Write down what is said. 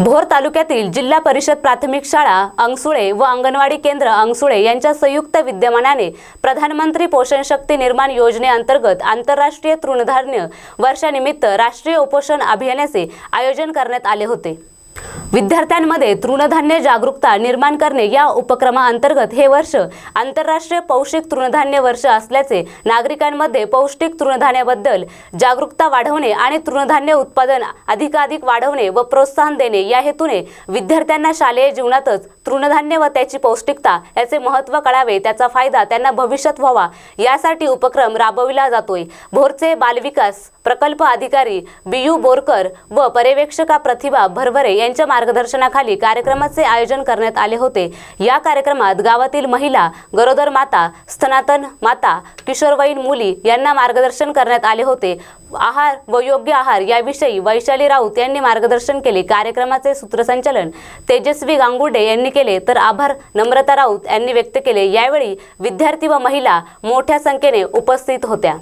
भोर तालुक्यातील जिल्हा परिषद प्राथमिक शाळा अंगसुळे व अंगणवाडी केंद्र अंगसुळे यांच्या संयुक्त विद्यमानाने प्रधानमंत्री पोषण शक्ती निर्माण योजनेअंतर्गत आंतरराष्ट्रीय तृणधान्य वर्षानिमित्त राष्ट्रीय उपोषण अभियानाचे आयोजन करण्यात आले होते विद्यार्थ्यांमध्ये तृणधान्य जागरूकता निर्माण करणे या उपक्रमाअंतर्गत हे वर्ष आंतरराष्ट्रीय पौष्टिक तृणधान्य वर्ष असल्याचे नागरिकांमध्ये पौष्टिक तृणधान्याबद्दल जागरूकता वाढवणे आणि तृणधान्य उत्पादन अधिकाधिक वाढवणे व प्रोत्साहन देणे या हेतूने विद्यार्थ्यांना शालेय जीवनातच तृणधान्य व त्याची पौष्टिकता याचे महत्त्व कळावे त्याचा फायदा त्यांना भविष्यात व्हावा यासाठी उपक्रम राबविला जातोय भोरचे बालविकास प्रकल्प अधिकारी बी बोरकर व पर्यवेक्षका प्रतिभा भरभरे यांनी यांच्या मार्गदर्शनाखाली कार्यक्रमाचे आयोजन करण्यात आले होते या कार्यक्रमात गावातील महिला गरोदर माता स्तनातन माता किशोरवयीन मुली यांना मार्गदर्शन करण्यात आले होते आहार व योग्य आहार याविषयी वैशाली राऊत यांनी मार्गदर्शन केले कार्यक्रमाचे सूत्रसंचालन तेजस्वी गांगुडे यांनी केले तर आभार नम्रता राऊत यांनी व्यक्त केले यावेळी विद्यार्थी व महिला मोठ्या संख्येने उपस्थित होत्या